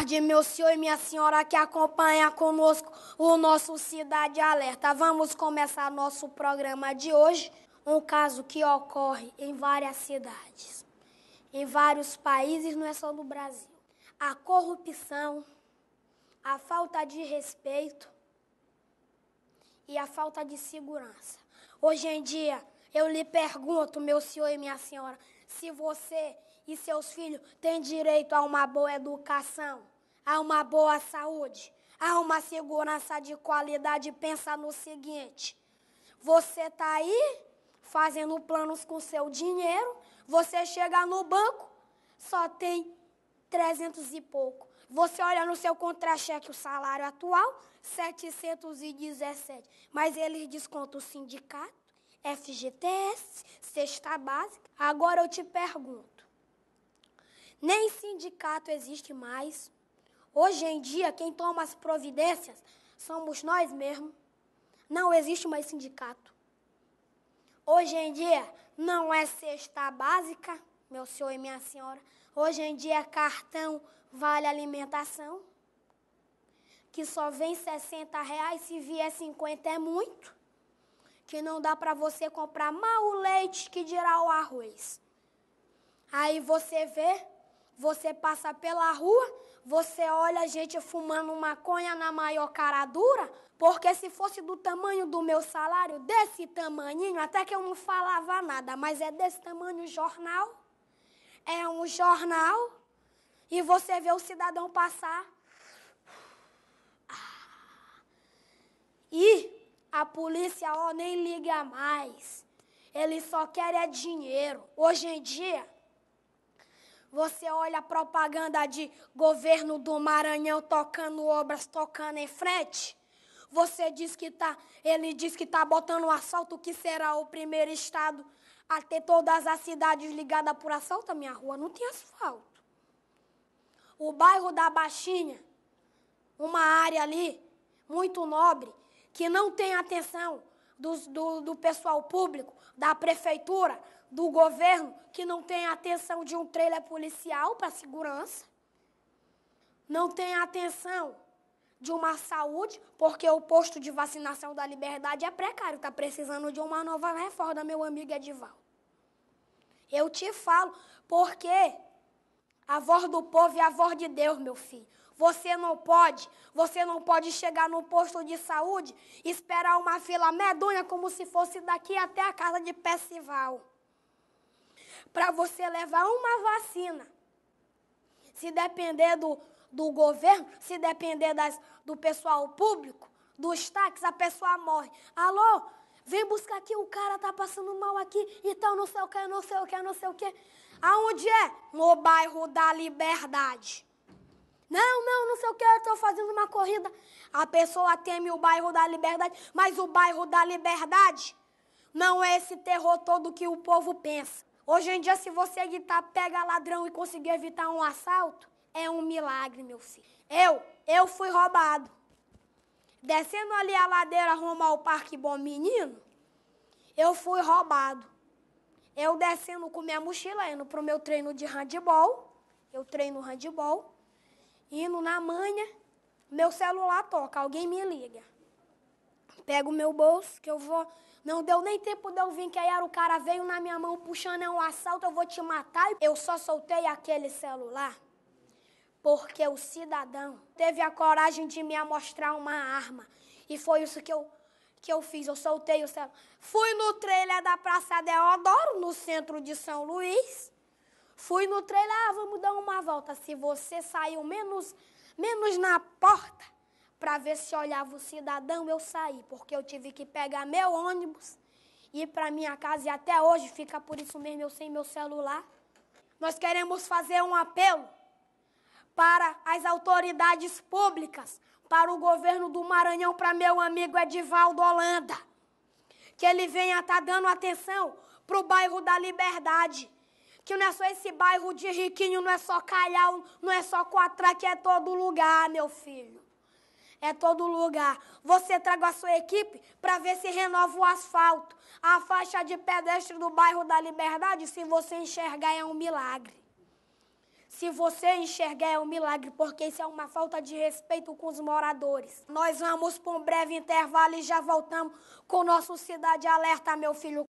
tarde, meu senhor e minha senhora que acompanha conosco o nosso Cidade Alerta. Vamos começar nosso programa de hoje, um caso que ocorre em várias cidades, em vários países, não é só no Brasil. A corrupção, a falta de respeito e a falta de segurança. Hoje em dia, eu lhe pergunto, meu senhor e minha senhora, se você e seus filhos têm direito a uma boa educação, a uma boa saúde, a uma segurança de qualidade. Pensa no seguinte: você está aí fazendo planos com seu dinheiro, você chega no banco, só tem 300 e pouco. Você olha no seu contra-cheque o salário atual, 717. Mas eles descontam o sindicato, FGTS, cesta básica. Agora eu te pergunto, nem sindicato existe mais. Hoje em dia, quem toma as providências somos nós mesmos. Não existe mais sindicato. Hoje em dia, não é cesta básica, meu senhor e minha senhora. Hoje em dia, cartão vale alimentação, que só vem 60 reais, se vier 50 é muito, que não dá para você comprar mal o leite que dirá o arroz. Aí você vê você passa pela rua, você olha a gente fumando maconha na maior cara dura, porque se fosse do tamanho do meu salário, desse tamaninho, até que eu não falava nada, mas é desse tamanho o jornal. É um jornal e você vê o cidadão passar. Ah, e a polícia ó, nem liga mais. Ele só quer é dinheiro. Hoje em dia, você olha a propaganda de governo do Maranhão tocando obras, tocando em frente. Você diz que tá, ele diz que está botando um assalto que será o primeiro estado a ter todas as cidades ligadas por assalto. A minha rua não tem asfalto. O bairro da Baixinha, uma área ali muito nobre que não tem atenção, do, do pessoal público, da prefeitura, do governo, que não tem atenção de um trailer policial para segurança, não tem atenção de uma saúde, porque o posto de vacinação da Liberdade é precário, está precisando de uma nova reforma, meu amigo Edival. Eu te falo, porque a voz do povo é a voz de Deus, meu filho. Você não pode, você não pode chegar no posto de saúde e esperar uma fila medonha como se fosse daqui até a casa de Percival. Para você levar uma vacina. Se depender do, do governo, se depender das, do pessoal público, dos táxis, a pessoa morre. Alô, vem buscar aqui, o cara tá passando mal aqui, então não sei o que, não sei o que, não sei o que. Aonde é? No bairro da Liberdade. Não, não, não sei o que, eu estou fazendo uma corrida. A pessoa teme o bairro da liberdade, mas o bairro da liberdade não é esse terror todo que o povo pensa. Hoje em dia, se você evitar pega ladrão e conseguir evitar um assalto, é um milagre, meu filho. Eu, eu fui roubado. Descendo ali a ladeira rumo ao Parque Bom Menino, eu fui roubado. Eu descendo com minha mochila, indo pro meu treino de handball. Eu treino handball indo na manha, meu celular toca, alguém me liga. Pego o meu bolso, que eu vou. Não deu nem tempo de eu vir, que aí era o cara veio na minha mão puxando, é um assalto, eu vou te matar. Eu só soltei aquele celular porque o cidadão teve a coragem de me mostrar uma arma. E foi isso que eu, que eu fiz, eu soltei o celular. Fui no trailer da Praça Deodoro, no centro de São Luís. Fui no trailer, ah, vamos dar uma volta. Se você saiu menos, menos na porta para ver se olhava o cidadão, eu saí, porque eu tive que pegar meu ônibus, e ir para minha casa e até hoje fica por isso mesmo eu sem meu celular. Nós queremos fazer um apelo para as autoridades públicas, para o governo do Maranhão, para meu amigo Edivaldo Holanda, que ele venha estar tá dando atenção para o bairro da Liberdade que não é só esse bairro de riquinho, não é só Calhau, não é só Quatraque, é todo lugar, meu filho. É todo lugar. Você traga a sua equipe para ver se renova o asfalto. A faixa de pedestre do bairro da Liberdade, se você enxergar, é um milagre. Se você enxergar, é um milagre, porque isso é uma falta de respeito com os moradores. Nós vamos para um breve intervalo e já voltamos com o nosso Cidade Alerta, meu filho.